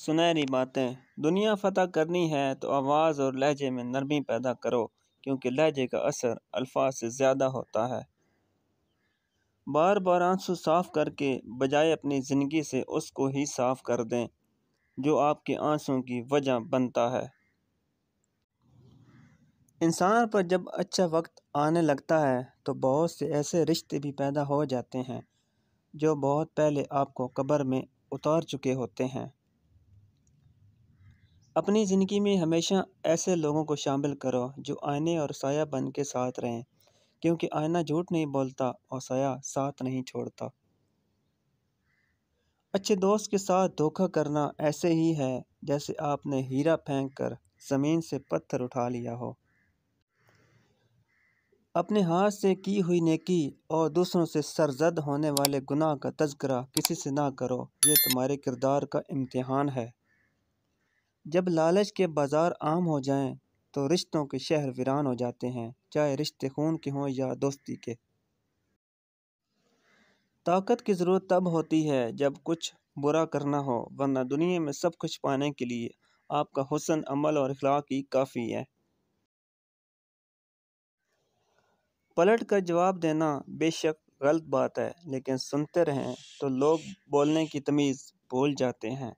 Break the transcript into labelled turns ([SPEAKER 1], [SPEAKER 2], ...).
[SPEAKER 1] सुनहरी बातें दुनिया फतह करनी है तो आवाज़ और लहजे में नरमी पैदा करो क्योंकि लहजे का असर अल्फाज से ज़्यादा होता है बार बार आंसू साफ़ करके बजाय अपनी ज़िंदगी से उसको ही साफ़ कर दें जो आपके आंसू की वजह बनता है इंसान पर जब अच्छा वक्त आने लगता है तो बहुत से ऐसे रिश्ते भी पैदा हो जाते हैं जो बहुत पहले आपको कब्र में उतार चुके होते हैं अपनी ज़िंदगी में हमेशा ऐसे लोगों को शामिल करो जो आईने और साया बन के साथ रहें क्योंकि आईना झूठ नहीं बोलता और साया साथ नहीं छोड़ता अच्छे दोस्त के साथ धोखा करना ऐसे ही है जैसे आपने हीरा फेंक कर ज़मीन से पत्थर उठा लिया हो अपने हाथ से की हुई नेकी और दूसरों से सरजद होने वाले गुनाह का तस्करा किसी से ना करो ये तुम्हारे किरदार का इम्तिहान है जब लालच के बाज़ार आम हो जाएं तो रिश्तों के शहर वीरान हो जाते हैं चाहे रिश्ते खून के हों या दोस्ती के ताकत की ज़रूरत तब होती है जब कुछ बुरा करना हो वरना दुनिया में सब कुछ पाने के लिए आपका हुसन अमल और अखलाक ही काफ़ी है पलट कर जवाब देना बेशक गलत बात है लेकिन सुनते रहें तो लोग बोलने की तमीज़ भूल जाते हैं